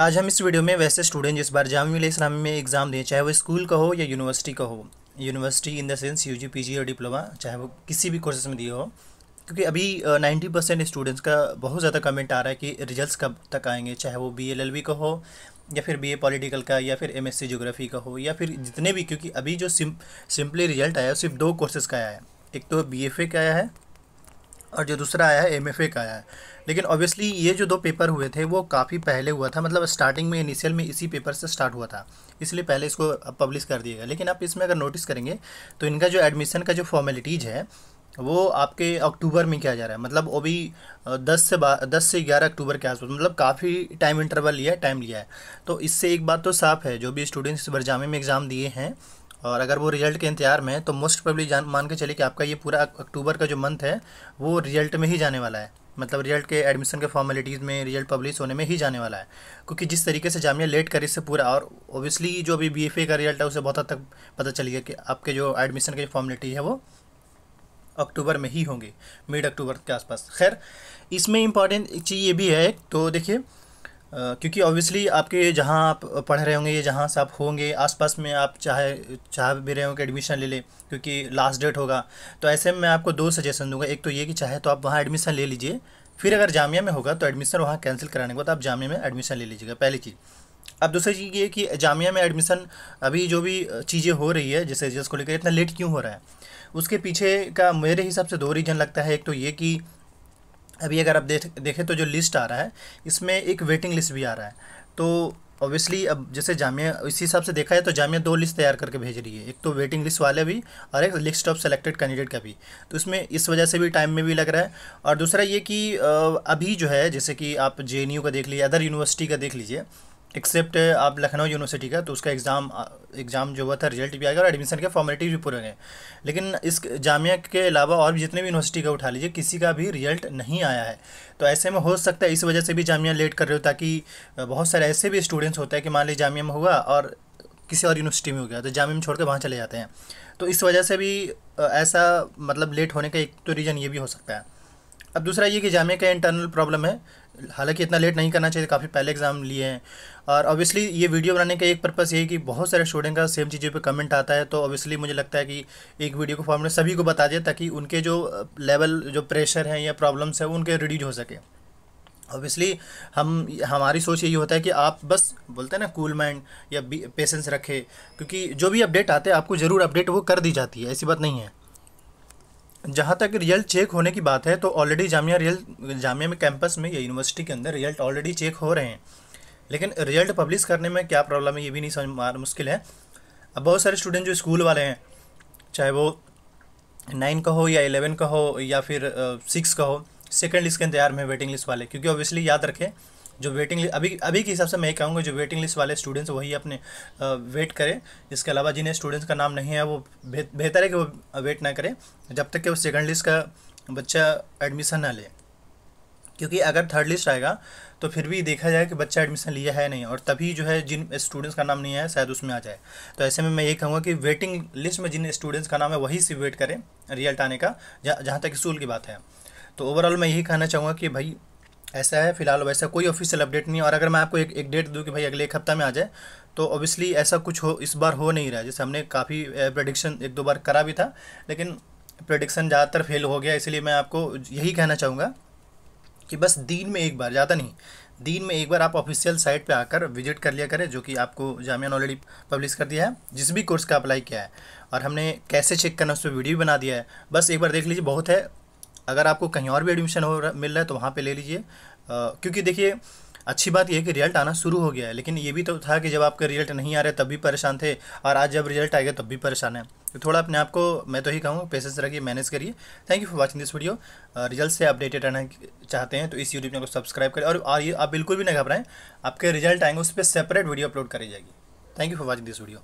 आज हम इस वीडियो में वैसे स्टूडेंट जिस बार जामवी इस्लामी में एग्ज़ाम दें चाहे वो स्कूल का हो या यूनिवर्सिटी का हो university in the sense U G P G और डिप्लोमा चाहे वो किसी भी कोर्सेज में दिए हो क्योंकि अभी नाइन्टी परसेंट स्टूडेंट्स का बहुत ज़्यादा कमेंट आ रहा है कि रिजल्ट कब तक आएंगे चाहे वो बी एल एल वी का हो या फिर बी ए पॉलिटिकल का या फिर एम एस सी जोग्राफ़ी का हो या फिर जितने भी क्योंकि अभी जो सिम सिंपली रिजल्ट आया है सिर्फ दो कोर्सेज़ का आया है एक तो बी एफ ए का आया है और जो दूसरा आया है एम का आया है लेकिन ऑब्वियसली ये जो दो पेपर हुए थे वो काफ़ी पहले हुआ था मतलब स्टार्टिंग में इनिशियल में इसी पेपर से स्टार्ट हुआ था इसलिए पहले इसको पब्लिश कर दिया गया लेकिन आप इसमें अगर नोटिस करेंगे तो इनका जो एडमिशन का जो फॉर्मेलिटीज़ है वो आपके अक्टूबर में किया जा रहा है मतलब वो भी दस से बा दस से ग्यारह अक्टूबर के आसपास मतलब काफ़ी टाइम इंटरवल लिया है टाइम लिया है तो इससे एक बात तो साफ है जो भी स्टूडेंट्स इस जामे में एग्ज़ाम दिए हैं और अगर वो रिजल्ट के इंतजार में तो मोस्ट पब्लिक जान मान के चले कि आपका ये पूरा अक्टूबर का जो मंथ है वो रिजल्ट में ही जाने वाला है मतलब रिजल्ट के एडमिशन के फॉर्मेलिटीज़ में रिजल्ट पब्लिश होने में ही जाने वाला है क्योंकि जिस तरीके से जामिया लेट करी इससे पूरा और ओबियसली जो अभी बी का रिजल्ट है उसे बहुत हद तक पता चल गया कि आपके जो एडमिशन की फॉर्मेलिटी है वो अक्टूबर में ही होंगे मिड अक्टूबर के आसपास खैर इसमें इम्पॉर्टेंट चीज़ ये भी है तो देखिए क्योंकि ऑब्वियसली आपके जहाँ आप पढ़ रहे होंगे जहाँ से आप होंगे आसपास में आप चाहे चाह भी रहे होंगे एडमिशन ले लें क्योंकि लास्ट डेट होगा तो ऐसे में मैं आपको दो सजेशन दूंगा एक तो ये कि चाहे तो आप वहाँ एडमिशन ले लीजिए फिर अगर जामिया में होगा तो एडमिशन वहाँ कैंसिल कराने के बाद आप जामिया में एडमिशन ले लीजिएगा पहली चीज़ अब दूसरी चीज़ ये कि जामिया में एडमिशन अभी जो भी चीज़ें हो रही है जैसे एजेंस को लेकर इतना लेट क्यों हो रहा है उसके पीछे का मेरे हिसाब से दो रीज़न लगता है एक तो ये कि अभी अगर आप देख देखें तो जो लिस्ट आ रहा है इसमें एक वेटिंग लिस्ट भी आ रहा है तो ऑब्वियसली अब जैसे जामिया इसी हिसाब से देखा है तो जामिया दो लिस्ट तैयार करके भेज रही है एक तो वेटिंग लिस्ट वाले भी और एक लिस्ट ऑफ सेलेक्टेड कैंडिडेट का भी तो इसमें इस वजह से भी टाइम में भी लग रहा है और दूसरा ये कि अभी जो है जैसे कि आप जे का देख लीजिए अदर यूनिवर्सिटी का देख लीजिए एक्सेप्ट uh, आप लखनऊ यूनिवर्सिटी का तो उसका एग्ज़ाम एग्ज़ाम uh, जो हुआ था रिजल्ट भी आएगा और एडमिशन के फॉर्मेलिटीज भी पूरे होंगे लेकिन इस जामिया के अलावा और भी जितने भी यूनिवर्सिटी का उठा लीजिए किसी का भी रिजल्ट नहीं आया है तो ऐसे में हो सकता है इस वजह से भी जामिया लेट कर रहे हो ताकि uh, बहुत सारे ऐसे भी स्टूडेंट्स होते हैं कि मान लीजिए जामिया में हुआ और किसी और यूनिवर्सिटी में हो गया तो जामिया में छोड़ कर वहाँ चले जाते हैं तो इस वजह से भी ऐसा मतलब लेट होने का एक तो रीज़न ये भी हो सकता है अब दूसरा ये कि जामिया का इंटरनल प्रॉब्लम है हालांकि इतना लेट नहीं करना चाहिए काफ़ी पहले एग्ज़ाम लिए हैं और ऑब्वियसली ये वीडियो बनाने का एक पर्पस ये है कि बहुत सारे स्टूडेंट का सेम चीज़ों पे कमेंट आता है तो ऑब्वियसली मुझे लगता है कि एक वीडियो को फॉर्म में सभी को बता दिया ताकि उनके जो लेवल जो प्रेशर हैं या प्रॉब्लम्स हैं उनके रिड्यूज हो सके ऑब्वियसली हम हमारी सोच यही होता है कि आप बस बोलते हैं ना कूल माइंड या पेशेंस रखें क्योंकि जो भी अपडेट आते हैं आपको ज़रूर अपडेट वो कर दी जाती है ऐसी बात नहीं है जहाँ तक रिजल्ट चेक होने की बात है तो ऑलरेडी जामिया रियल जामिया में कैंपस में या यूनिवर्सिटी के अंदर रिजल्ट ऑलरेडी चेक हो रहे हैं लेकिन रिजल्ट पब्लिश करने में क्या प्रॉब्लम है ये भी नहीं समझ मुश्किल है अब बहुत सारे स्टूडेंट जो स्कूल वाले हैं चाहे वो नाइन का हो या एलेवन का हो या फिर सिक्स का हो सेकेंड लिस्ट के इंतजार में वेटिंग लिस्ट वाले क्योंकि ऑब्वियसली याद रखें जो वेटिंग अभी अभी के हिसाब से मैं कहूँगा जो वेटिंग लिस्ट वाले स्टूडेंट्स वही अपने वेट करें इसके अलावा जिन्हें स्टूडेंट्स का नाम नहीं है वो बेहतर है कि वो वेट ना करें जब तक कि वो सेकेंड लिस्ट का बच्चा एडमिशन ना ले क्योंकि अगर थर्ड लिस्ट आएगा तो फिर भी देखा जाए कि बच्चा एडमिशन लिया है नहीं और तभी जो है जिन स्टूडेंट्स का नाम नहीं आया शायद उसमें आ जाए तो ऐसे में मैं ये कहूँगा कि वेटिंग लिस्ट में जिन स्टूडेंट्स का नाम है वही से वेट करें रिजल्ट आने का जहाँ तक स्कूल की बात है तो ओवरऑल मैं यही कहना चाहूँगा कि भाई ऐसा है फिलहाल वैसा कोई ऑफिशियल अपडेट नहीं और अगर मैं आपको एक एक डेट दूँ कि भाई अगले एक हफ्ता में आ जाए तो ऑब्वियसली ऐसा कुछ हो इस बार हो नहीं रहा जैसे हमने काफ़ी प्रडिक्शन एक दो बार करा भी था लेकिन प्रडिक्शन ज़्यादातर फेल हो गया इसलिए मैं आपको यही कहना चाहूँगा कि बस दिन में एक बार ज़्यादा नहीं दिन में एक बार आप ऑफिशियल साइट पे आकर विजिट कर लिया करें जो कि आपको जामिया ऑलरेडी पब्लिश कर दिया है जिस भी कोर्स का अप्लाई किया है और हमने कैसे चेक करना उस पर वीडियो भी बना दिया है बस एक बार देख लीजिए बहुत है अगर आपको कहीं और भी एडमिशन हो रहा मिल रहा है तो वहाँ पे ले लीजिए क्योंकि देखिए अच्छी बात यह है कि रिजल्ट आना शुरू हो गया है लेकिन ये भी तो था कि जब आपके रिजल्ट नहीं आ रहे तब भी परेशान थे और आज जब रिजल्ट आएगा तब भी परेशान है तो थोड़ा अपने आप को मैं तो ही कहूँ पेशेंस रखिए मैनेज करिए thank you for watching this video result से अपडेटेड रहना चाहते हैं तो इस यूट्यूब चैनल को सब्सक्राइब करें और, और ये आप बिल्कुल भी ना घबराएं आपके रिजल्ट आएंगे उस पर सेपरेट वीडियो अपलोड करी जाएगी thank you for watching this video